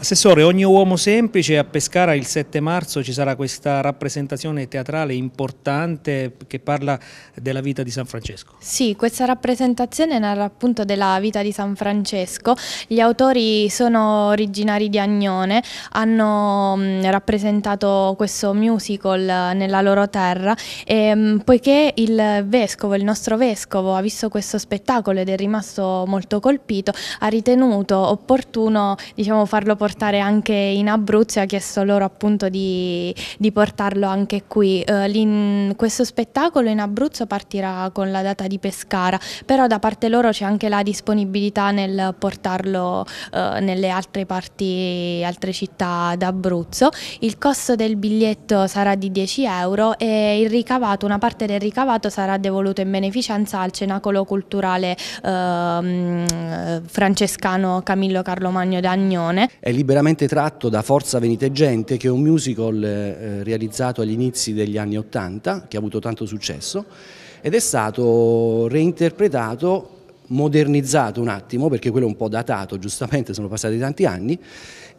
Assessore, ogni uomo semplice a Pescara il 7 marzo ci sarà questa rappresentazione teatrale importante che parla della vita di San Francesco. Sì, questa rappresentazione narra appunto della vita di San Francesco. Gli autori sono originari di Agnone, hanno mm, rappresentato questo musical nella loro terra e mm, poiché il vescovo, il nostro vescovo, ha visto questo spettacolo ed è rimasto molto colpito, ha ritenuto opportuno diciamo, farlo portare portare anche in Abruzzo e ha chiesto loro appunto di, di portarlo anche qui. Uh, questo spettacolo in Abruzzo partirà con la data di Pescara, però da parte loro c'è anche la disponibilità nel portarlo uh, nelle altre parti, altre città d'Abruzzo. Il costo del biglietto sarà di 10 euro e il ricavato, una parte del ricavato sarà devoluto in beneficenza al Cenacolo Culturale uh, Francescano Camillo Carlo Magno d'Agnone. E liberamente tratto da Forza Venite Gente, che è un musical eh, realizzato agli inizi degli anni Ottanta, che ha avuto tanto successo, ed è stato reinterpretato modernizzato un attimo, perché quello è un po' datato, giustamente sono passati tanti anni,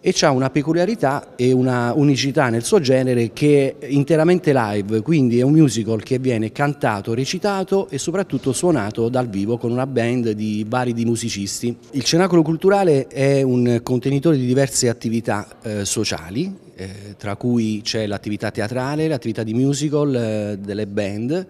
e ha una peculiarità e una unicità nel suo genere che è interamente live, quindi è un musical che viene cantato, recitato e soprattutto suonato dal vivo con una band di vari di musicisti. Il Cenacolo Culturale è un contenitore di diverse attività eh, sociali, eh, tra cui c'è l'attività teatrale, l'attività di musical, eh, delle band,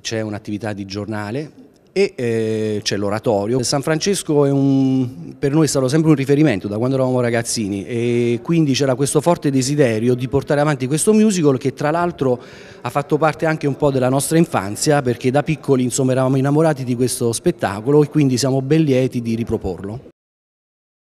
c'è un'attività di giornale e eh, c'è l'oratorio. San Francesco un, per noi è stato sempre un riferimento da quando eravamo ragazzini e quindi c'era questo forte desiderio di portare avanti questo musical che tra l'altro ha fatto parte anche un po' della nostra infanzia perché da piccoli insomma, eravamo innamorati di questo spettacolo e quindi siamo ben lieti di riproporlo.